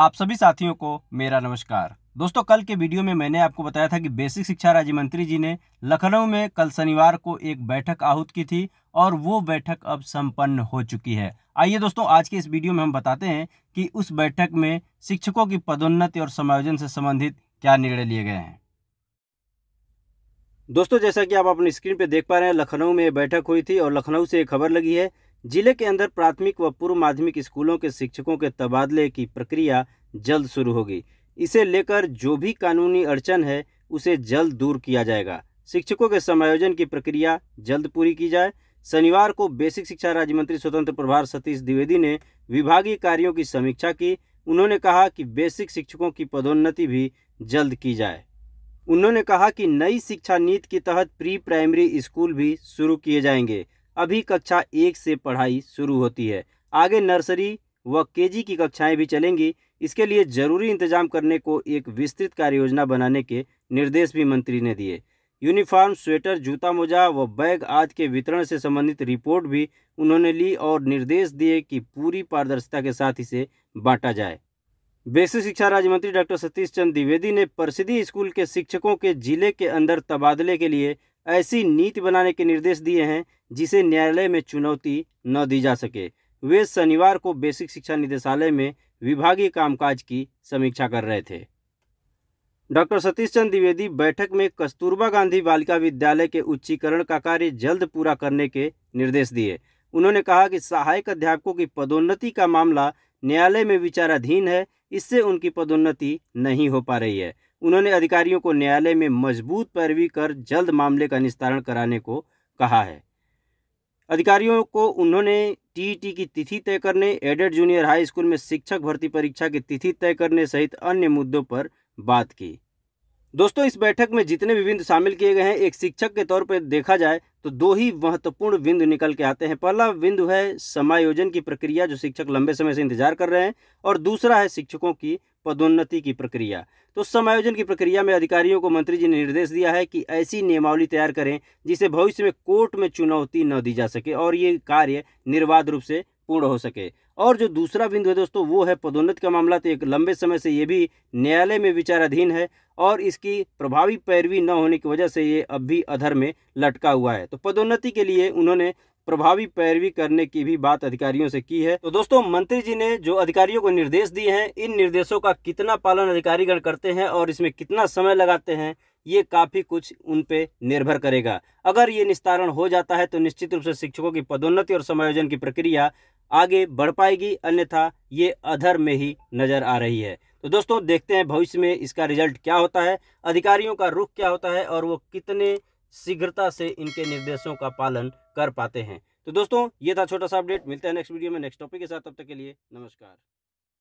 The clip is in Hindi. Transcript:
आप सभी साथियों को मेरा नमस्कार दोस्तों कल के वीडियो में मैंने आपको बताया था कि बेसिक शिक्षा राज्य मंत्री जी ने लखनऊ में कल शनिवार को एक बैठक आहूत की थी और वो बैठक अब संपन्न हो चुकी है आइए दोस्तों आज के इस वीडियो में हम बताते हैं कि उस बैठक में शिक्षकों की पदोन्नति और समायोजन से संबंधित क्या निर्णय लिए गए हैं दोस्तों जैसा कि आप अपनी स्क्रीन पर देख पा रहे हैं लखनऊ में बैठक हुई थी और लखनऊ से खबर लगी है जिले के अंदर प्राथमिक व पूर्व माध्यमिक स्कूलों के शिक्षकों के तबादले की प्रक्रिया जल्द शुरू होगी इसे लेकर जो भी कानूनी अड़चन है उसे जल्द दूर किया जाएगा शिक्षकों के समायोजन की प्रक्रिया जल्द पूरी की जाए शनिवार को बेसिक शिक्षा राज्य मंत्री स्वतंत्र प्रभार सतीश द्विवेदी ने विभागीय कार्यों की समीक्षा की उन्होंने कहा कि बेसिक शिक्षकों की पदोन्नति भी जल्द की जाए उन्होंने कहा कि नई शिक्षा नीति के तहत प्री प्राइमरी स्कूल भी शुरू किए जाएंगे अभी कक्षा एक से पढ़ाई शुरू होती है आगे नर्सरी व केजी की कक्षाएं भी चलेंगी इसके लिए जरूरी इंतजाम करने को एक विस्तृत कार्य योजना बनाने के निर्देश भी मंत्री ने दिए यूनिफॉर्म स्वेटर जूता मोजा व बैग आदि के वितरण से संबंधित रिपोर्ट भी उन्होंने ली और निर्देश दिए कि पूरी पारदर्शिता के साथ इसे बांटा जाए बेसिक शिक्षा राज्य मंत्री डॉक्टर सतीश चंद द्विवेदी ने प्रसिद्धि स्कूल के शिक्षकों के जिले के अंदर तबादले के लिए ऐसी नीति बनाने के निर्देश दिए हैं जिसे न्यायालय में चुनौती न दी जा सके वे शनिवार को बेसिक शिक्षा निदेशालय में विभागीय कामकाज की समीक्षा कर रहे थे डॉक्टर सतीश चंद द्विवेदी बैठक में कस्तूरबा गांधी बालिका विद्यालय के उच्चीकरण का कार्य जल्द पूरा करने के निर्देश दिए उन्होंने कहा कि सहायक अध्यापकों की पदोन्नति का मामला न्यायालय में विचाराधीन है इससे उनकी पदोन्नति नहीं हो पा रही है उन्होंने अधिकारियों को न्यायालय में मजबूत पैरवी कर जल्द मामले का निस्तारण कराने को कहा है अधिकारियों को उन्होंने टीईटी e की तिथि तय करने एडेड जूनियर हाई स्कूल में शिक्षक भर्ती परीक्षा की तिथि तय करने सहित अन्य मुद्दों पर बात की दोस्तों इस बैठक में जितने भी बिंदु शामिल किए गए हैं एक शिक्षक के तौर पर देखा जाए तो दो ही महत्वपूर्ण बिंदु निकल के आते हैं पहला बिंदु है समायोजन की प्रक्रिया जो शिक्षक लंबे समय से इंतजार कर रहे हैं और दूसरा है शिक्षकों की पदोन्नति की प्रक्रिया तो समायोजन की प्रक्रिया में अधिकारियों को मंत्री जी ने निर्देश दिया है कि ऐसी नियमावली तैयार करें जिसे भविष्य में कोर्ट में चुनौती न दी जा सके और ये कार्य निर्बाध रूप से पूर्ण हो सके और जो दूसरा बिंदु है दोस्तों वो है पदोन्नत का मामला तो एक लंबे समय से ये भी न्यायालय में विचाराधीन है और इसकी प्रभावी पैरवी न होने की वजह से ये अब भी अधर में लटका हुआ है तो पदोन्नति के लिए उन्होंने प्रभावी पैरवी करने की भी बात अधिकारियों से की है तो दोस्तों मंत्री जी ने जो अधिकारियों को निर्देश दिए हैं इन निर्देशों का कितना पालन अधिकारीगण करते हैं और इसमें कितना समय लगाते हैं ये काफ़ी कुछ उन पे निर्भर करेगा अगर ये निस्तारण हो जाता है तो निश्चित रूप से शिक्षकों की पदोन्नति और समायोजन की प्रक्रिया आगे बढ़ पाएगी अन्यथा ये अधर में ही नज़र आ रही है तो दोस्तों देखते हैं भविष्य में इसका रिजल्ट क्या होता है अधिकारियों का रुख क्या होता है और वो कितने शीघ्रता से इनके निर्देशों का पालन कर पाते हैं तो दोस्तों ये था छोटा सा अपडेट मिलता है नेक्स्ट वीडियो में नेक्स्ट टॉपिक के साथ तब तक के लिए नमस्कार